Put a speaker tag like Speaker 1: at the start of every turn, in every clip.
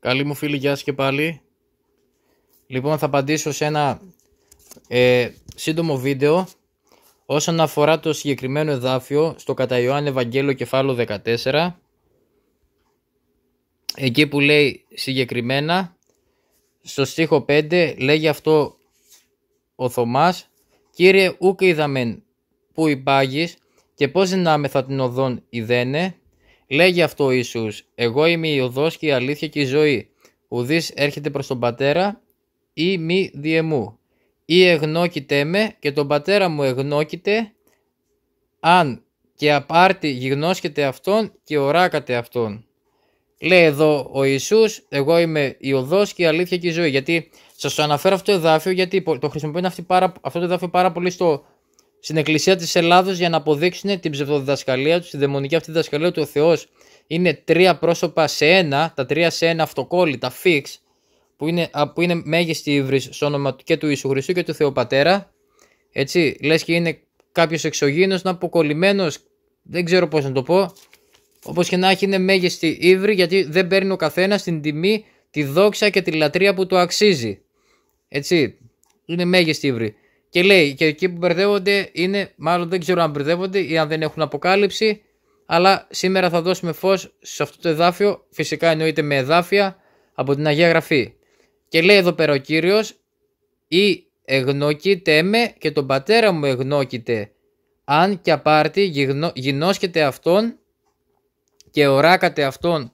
Speaker 1: Καλή μου φίλη, γεια σας και πάλι. Λοιπόν, θα απαντήσω σε ένα ε, σύντομο βίντεο όσον αφορά το συγκεκριμένο εδάφιο στο κατά Ιωάννη Ευαγγέλιο κεφάλαιο 14 εκεί που λέει συγκεκριμένα στο στίχο 5 λέγει αυτό ο Θωμάς «Κύριε ούκ είδαμεν που υπάγεις και πώς δυνάμεθα την οδόν ιδένε Λέγει αυτό ο Ιησούς, εγώ είμαι η οδός και η αλήθεια και η ζωή. Ουδής έρχεται προς τον Πατέρα ή μη διεμού. Ή εγνώκητέ με και τον Πατέρα μου εγνώκητε, αν και απάρτη γιγνώσκεται Αυτόν και οράκατε Αυτόν. Λέει εδώ ο Ιησούς, εγώ είμαι η οδός και η αλήθεια και η ζωή. Γιατί σας το αναφέρω αυτό το εδάφιο, γιατί το χρησιμοποιούν αυτό το εδάφιο πάρα πολύ στο στην Εκκλησία της Ελλάδος για να αποδείξουν την ψευδοδιδασκαλία τους, τη δαιμονική αυτή διδασκαλία του ο Θεός είναι τρία πρόσωπα σε ένα, τα τρία σε ένα αυτοκόλλητα, fix, που είναι, που είναι μέγιστη ύβρι στο όνομα και του Ιησού Χριστού και του Θεοπατέρα. Έτσι, λες και είναι κάποιος εξωγήινος, να αποκολλημένος, δεν ξέρω πώς να το πω. Όπως και να έχει είναι μέγιστη ύβρι γιατί δεν παίρνει ο καθένας την τιμή, τη δόξα και τη λατρεία που του αξίζει. Έτσι, είναι μέγιστη ύβρι. Και λέει, και εκεί που μπερδεύονται είναι, μάλλον δεν ξέρω αν μπερδεύονται ή αν δεν έχουν αποκάλυψη, αλλά σήμερα θα δώσουμε φως σε αυτό το εδάφιο. Φυσικά εννοείται με εδάφια από την Αγία Γραφή. Και λέει εδώ πέρα ο κύριος, ή εγνώκητε με και τον πατέρα μου εγνώκητε, αν και απάρτη αυτόν και οράκατε αυτόν.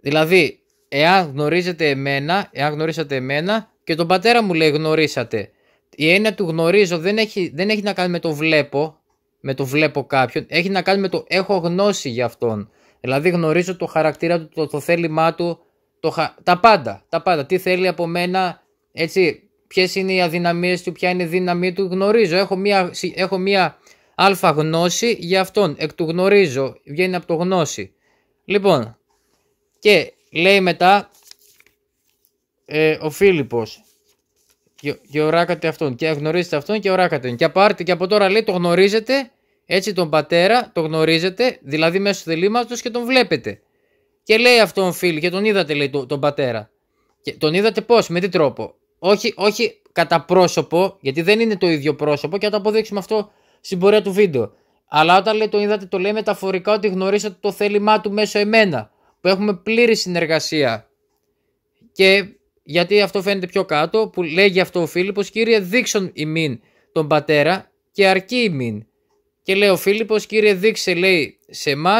Speaker 1: Δηλαδή, εάν γνωρίζετε εμένα, εάν γνωρίσατε εμένα και τον πατέρα μου λέει γνωρίσατε η έννοια του γνωρίζω δεν έχει, δεν έχει να κάνει με το βλέπω, με το βλέπω κάποιον, έχει να κάνει με το έχω γνώση για αυτόν. Δηλαδή γνωρίζω το χαρακτήρα του, το, το θέλημά του, το, τα πάντα, τα πάντα. Τι θέλει από μένα, έτσι, ποιες είναι οι αδυναμίες του, ποια είναι η δύναμή του, γνωρίζω. Έχω μία, έχω μία αλφα γνώση για αυτόν, εκ του γνωρίζω, βγαίνει από το γνώση. Λοιπόν, και λέει μετά ε, ο Φίλιππος, και, οράκατε αυτόν. Και γνωρίζετε αυτόν και οράκατε. Και πάρτε και από τώρα λέει το γνωρίζετε. Έτσι τον πατέρα το γνωρίζετε. Δηλαδή μέσω θελήματο και τον βλέπετε. Και λέει αυτόν φίλοι και τον είδατε λέει τον, πατέρα. Και τον είδατε πώς, με τι τρόπο. Όχι, όχι κατά πρόσωπο, γιατί δεν είναι το ίδιο πρόσωπο και θα το αποδείξουμε αυτό στην πορεία του βίντεο. Αλλά όταν λέει, το είδατε, το λέει μεταφορικά ότι γνωρίσατε το θέλημά του μέσω εμένα, που έχουμε πλήρη συνεργασία. Και γιατί αυτό φαίνεται πιο κάτω, που λέγει αυτό ο Φίλιππος, κύριε δείξον ημίν τον πατέρα και αρκεί ημίν. Και λέει ο Φίλιππος, κύριε δείξε λέει σε εμά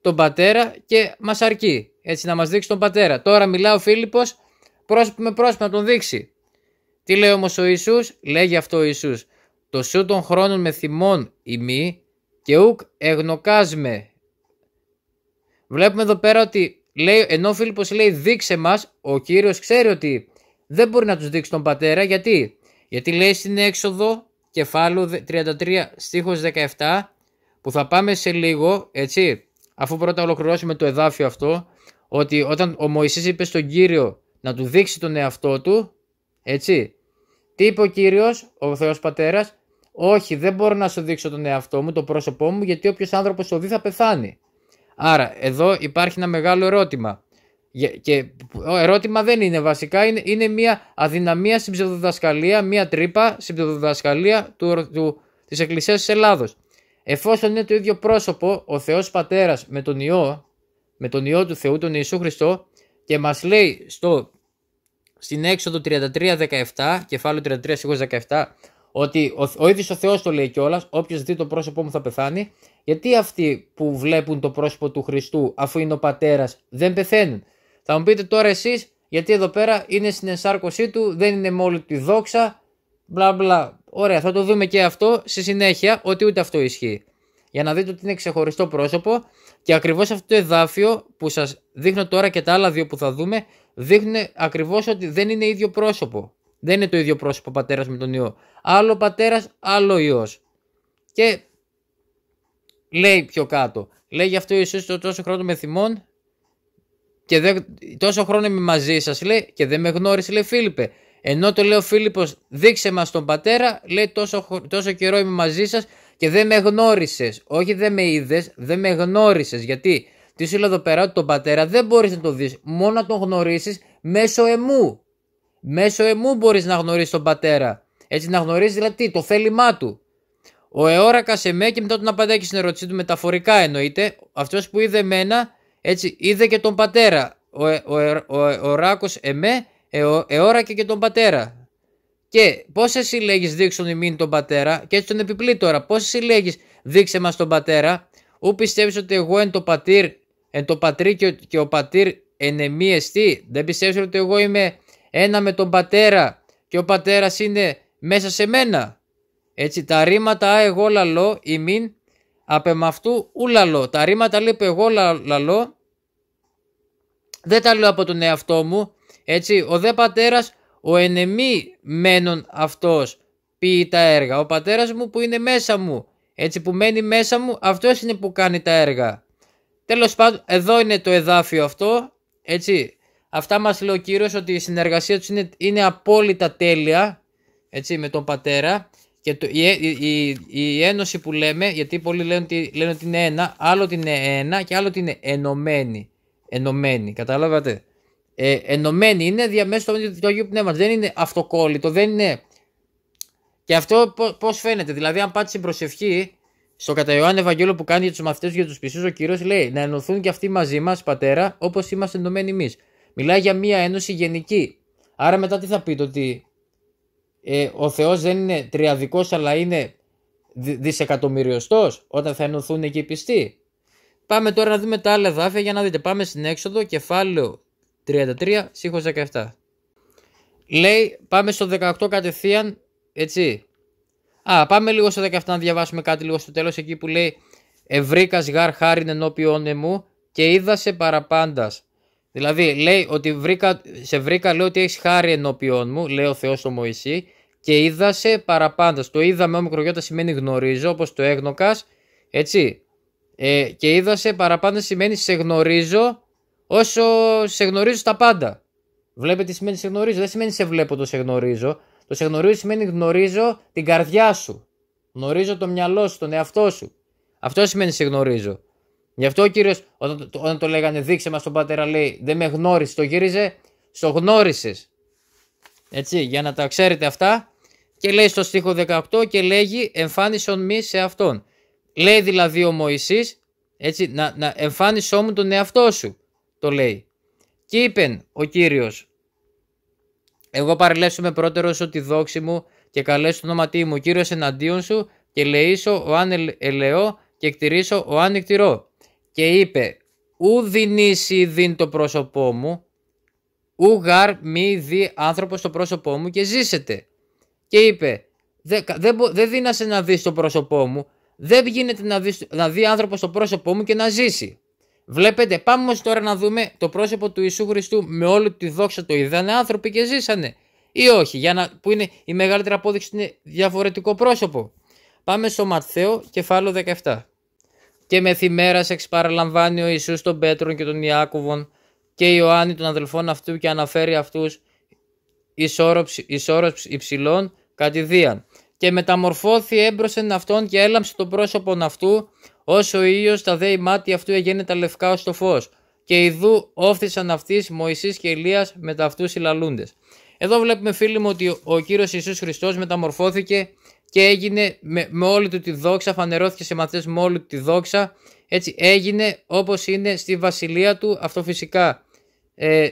Speaker 1: τον πατέρα και μας αρκεί. Έτσι να μας δείξει τον πατέρα. Τώρα μιλά ο Φίλιππος πρόσωπο με πρόσωπο να τον δείξει. Τι λέει όμως ο Ιησούς, λέγει αυτό ο Ιησούς, το σου των χρόνων με θυμών ημί και ουκ εγνοκάσμε. Βλέπουμε εδώ πέρα ότι Λέει, ενώ ο Φίλιππος λέει: Δείξε μας, ο κύριος ξέρει ότι δεν μπορεί να τους δείξει τον πατέρα. Γιατί, γιατί λέει στην έξοδο, κεφάλου 33, στίχος 17, που θα πάμε σε λίγο, έτσι, αφού πρώτα ολοκληρώσουμε το εδάφιο αυτό, ότι όταν ο Μωυσής είπε στον κύριο να του δείξει τον εαυτό του, έτσι, τι είπε ο Κύριος ο Θεός Πατέρας, Όχι, δεν μπορώ να σου δείξω τον εαυτό μου, το πρόσωπό μου, γιατί όποιος άνθρωπος το δει θα πεθάνει. Άρα εδώ υπάρχει ένα μεγάλο ερώτημα. Και ερώτημα δεν είναι βασικά, είναι, είναι μια αδυναμία στην ψευδοδασκαλία, μια τρύπα στην ψευδοδασκαλία του, του, της Εκκλησίας της Ελλάδος. Εφόσον είναι το ίδιο πρόσωπο ο Θεός Πατέρας με τον Υιό, με τον Υιό του Θεού, τον Ιησού Χριστό και μας λέει στο, στην έξοδο 33-17, κεφάλαιο 33-17, ότι ο, ο ίδιος ο Θεός το λέει κιόλας, όποιος δει το πρόσωπό μου θα πεθάνει γιατί αυτοί που βλέπουν το πρόσωπο του Χριστού αφού είναι ο πατέρας δεν πεθαίνουν. Θα μου πείτε τώρα εσείς γιατί εδώ πέρα είναι στην ενσάρκωσή του, δεν είναι μόλι τη δόξα, μπλα μπλα. Ωραία, θα το δούμε και αυτό στη συνέχεια ότι ούτε αυτό ισχύει. Για να δείτε ότι είναι ξεχωριστό πρόσωπο και ακριβώς αυτό το εδάφιο που σας δείχνω τώρα και τα άλλα δύο που θα δούμε δείχνουν ακριβώς ότι δεν είναι ίδιο πρόσωπο. Δεν είναι το ίδιο πρόσωπο πατέρας με τον ιό. Άλλο πατέρας, άλλο ιός. Και Λέει πιο κάτω. Λέει γι' αυτό ίσω το τόσο χρόνο με θυμών και δεν, τόσο χρόνο είμαι μαζί σας, λέει, και δεν με γνώρισε, λέει Φίλιππε. Ενώ το λέει ο Φίλιππος, δείξε μας τον πατέρα, λέει τόσο, τόσο καιρό είμαι μαζί σας και δεν με γνώρισες. Όχι, δεν με είδες, δεν με γνώρισες. Γιατί τι σου λέω εδώ πέρα, τον πατέρα δεν μπορείς να τον δεις. Μόνο να τον γνωρίσεις μέσω εμού. Μέσω εμού μπορείς να γνωρίσεις τον πατέρα. Έτσι να γνωρίζεις δηλαδή το θέλημά του. Ο Εώρακα και μετά τον απαντάει και στην ερώτησή του μεταφορικά εννοείται. Αυτός που είδε εμένα, έτσι, είδε και τον πατέρα. Ο, ε, ο, ε, ο εμέ, εώρακε και τον πατέρα. Και πόσε συλλέγει δείξουν δείξον ημίν τον πατέρα, και έτσι τον επιπλήτωρα τώρα, Πόσε συλλέγεις δείξε μας τον πατέρα, ού πιστεύεις ότι εγώ εν το πατήρ, εν το πατρί και, ο πατήρ εν εμεί δεν πιστεύεις ότι εγώ είμαι ένα με τον πατέρα και ο πατέρας είναι μέσα σε μένα. Έτσι, τα ρήματα εγώ λαλώ, ημίν ου λαλό. Τα ρήματα λέει εγώ λαλώ, δεν τα λέω από τον εαυτό μου. Έτσι, ο δε πατέρας, ο ενεμή μένων αυτός πει τα έργα. Ο πατέρας μου που είναι μέσα μου, έτσι που μένει μέσα μου, αυτός είναι που κάνει τα έργα. Τέλος πάντων, εδώ είναι το εδάφιο αυτό, έτσι. Αυτά μας λέει ο Κύριος ότι η συνεργασία τους είναι, είναι απόλυτα τέλεια, έτσι, με τον πατέρα. Και το, η, η, η, ένωση που λέμε, γιατί πολλοί λένε ότι, λένε ότι είναι ένα, άλλο ότι είναι ένα και άλλο ότι είναι ενωμένη. Ενωμένη, κατάλαβατε. Ε, ενωμένη είναι διαμέσου του, του Αγίου Πνεύματος. Δεν είναι αυτοκόλλητο, δεν είναι... Και αυτό πώς φαίνεται. Δηλαδή αν πάτε στην προσευχή, στο κατά Ιωάννη Ευαγγέλιο που κάνει για τους μαθητές και τους πιστούς, ο Κύριος λέει να ενωθούν και αυτοί μαζί μας, πατέρα, όπως είμαστε ενωμένοι εμείς. Μιλάει για μία ένωση γενική. Άρα μετά τι θα πείτε ότι ε, ο Θεός δεν είναι τριαδικός αλλά είναι δισεκατομμυριωστός όταν θα ενωθούν εκεί οι πιστοί. Πάμε τώρα να δούμε τα άλλα εδάφια για να δείτε. Πάμε στην έξοδο κεφάλαιο 33 σύγχρος 17. Λέει πάμε στο 18 κατευθείαν έτσι. Α πάμε λίγο στο 17 να διαβάσουμε κάτι λίγο στο τέλος εκεί που λέει Ευρύκα γάρ χάριν ενώπιον εμού και είδα σε παραπάντας. Δηλαδή λέει ότι σε βρήκα λέει ότι έχεις χάρη ενώπιον μου λέει ο Θεός ο Μωυσή και είδασε παραπάντα. Το είδαμε όμικρο σημαίνει γνωρίζω, όπως το έγνοκας. Έτσι. Ε, και είδασε παραπάντα σημαίνει σε γνωρίζω όσο σε γνωρίζω τα πάντα. Βλέπετε τι σημαίνει σε γνωρίζω. Δεν σημαίνει σε βλέπω το σε γνωρίζω. Το σε γνωρίζω σημαίνει γνωρίζω την καρδιά σου. Γνωρίζω το μυαλό σου, τον εαυτό σου. Αυτό σημαίνει σε γνωρίζω. Γι' αυτό ο κύριος, όταν, όταν το λέγανε δείξε μας τον πατέρα, λέει Δεν με γνώρισες. Το γύριζε, στο γνώρισες. Έτσι, για να τα ξέρετε αυτά. Και λέει στο στίχο 18 και λέγει εμφάνισον μη σε αυτόν. Λέει δηλαδή ο Μωυσής έτσι, να, να εμφάνισόμουν τον εαυτό σου, το λέει. Και είπε ο Κύριος, εγώ πρώτερο σου τη δόξη μου και καλέσω το όνοματί μου, Κύριος εναντίον σου και λεήσω ο αν ελεώ και εκτηρήσω ο αν εκτηρώ. Και είπε, ου δινήσει δίν το πρόσωπό μου, ου γαρ μη δι άνθρωπος το πρόσωπό μου και ζήσετε και είπε δεν δε, δε να δεις το πρόσωπό μου, δεν γίνεται να δεις, να δει άνθρωπος το πρόσωπό μου και να ζήσει. Βλέπετε, πάμε όμως τώρα να δούμε το πρόσωπο του Ιησού Χριστού με όλη τη δόξα του είδανε άνθρωποι και ζήσανε. Ή όχι, για να, που είναι η μεγαλύτερη απόδειξη είναι διαφορετικό πρόσωπο. Πάμε στο Ματθαίο, κεφάλαιο 17. Και μεθημέρας παραλαμβάνει ο Ιησούς των Πέτρων και τον Ιάκωβον και Ιωάννη των αδελφών αυτού και αναφέρει αυτούς ισόρροψη υψηλών κατηδίαν. Και μεταμορφώθη έμπροσεν αυτόν και έλαμψε τον πρόσωπον αυτού, όσο ο ήλιος τα δέει μάτια αυτού έγινε τα λευκά ως το φως. Και ειδού όφθησαν αυτή Μωυσής και Ηλίας τα αυτούς οι λαλούντε. Εδώ βλέπουμε φίλοι μου ότι ο κύριος Ιησούς Χριστός μεταμορφώθηκε και έγινε με, με όλη του τη δόξα, φανερώθηκε σε μαθέ με όλη του τη δόξα, έτσι έγινε όπως είναι στη βασιλεία του, αυτό φυσικά ε,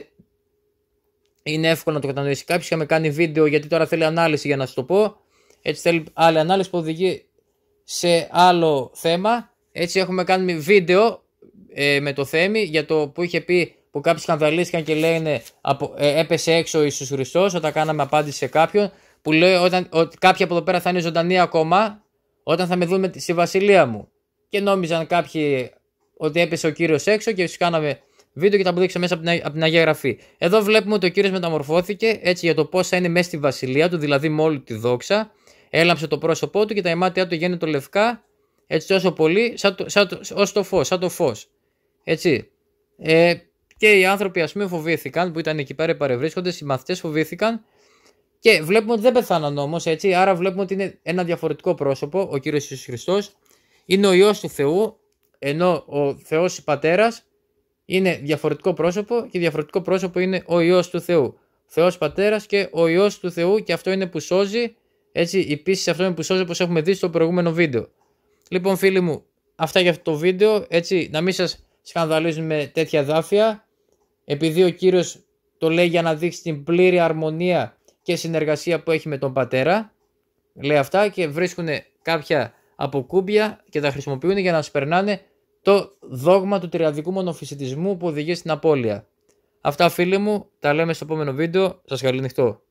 Speaker 1: είναι εύκολο να το κατανοήσει κάποιος. Είχαμε κάνει βίντεο γιατί τώρα θέλει ανάλυση για να σου το πω. Έτσι θέλει άλλη ανάλυση που οδηγεί σε άλλο θέμα. Έτσι έχουμε κάνει βίντεο ε, με το θέμα για το που είχε πει που κάποιοι σκανδαλίστηκαν και λένε απο, ε, έπεσε έξω ο Ιησούς Χριστός όταν κάναμε απάντηση σε κάποιον που λέει όταν, ότι κάποιοι από εδώ πέρα θα είναι ζωντανοί ακόμα όταν θα με δουν στη βασιλεία μου. Και νόμιζαν κάποιοι ότι έπεσε ο Κύριος έξω και τους κάναμε βίντεο και τα αποδείξα μέσα από την, από Αγία Γραφή. Εδώ βλέπουμε ότι ο κύριος μεταμορφώθηκε έτσι για το πώς θα είναι μέσα στη βασιλεία του, δηλαδή με όλη τη δόξα. Έλαψε το πρόσωπό του και τα αιμάτια του το λευκά, έτσι τόσο πολύ, σαν το, σαν το, ως το φως, σαν το φως. Έτσι. Ε, και οι άνθρωποι ας πούμε φοβήθηκαν, που ήταν εκεί πέρα παρευρίσκοντες, οι μαθητές φοβήθηκαν και βλέπουμε ότι δεν πεθάναν όμως, έτσι, άρα βλέπουμε ότι είναι ένα διαφορετικό πρόσωπο, ο Κύριος Ιησούς Χριστός, είναι ο Υιός του Θεού, ενώ ο Θεός Πατέρας είναι διαφορετικό πρόσωπο και διαφορετικό πρόσωπο είναι ο Υιός του Θεού. Θεός Πατέρας και ο Υιός του Θεού και αυτό είναι που σώζει. Έτσι, επίση αυτό είναι που σώζει όπως έχουμε δει στο προηγούμενο βίντεο. Λοιπόν φίλοι μου, αυτά για αυτό το βίντεο. Έτσι, να μην σας σκανδαλίζουν με τέτοια δάφια. Επειδή ο Κύριος το λέει για να δείξει την πλήρη αρμονία και συνεργασία που έχει με τον Πατέρα. Λέει αυτά και βρίσκουν κάποια αποκούμπια και τα χρησιμοποιούν για να σπερνάνε το δόγμα του τριαδικού μονοφυσιτισμού που οδηγεί στην απώλεια. Αυτά φίλοι μου, τα λέμε στο επόμενο βίντεο. Σας καλή νυχτό.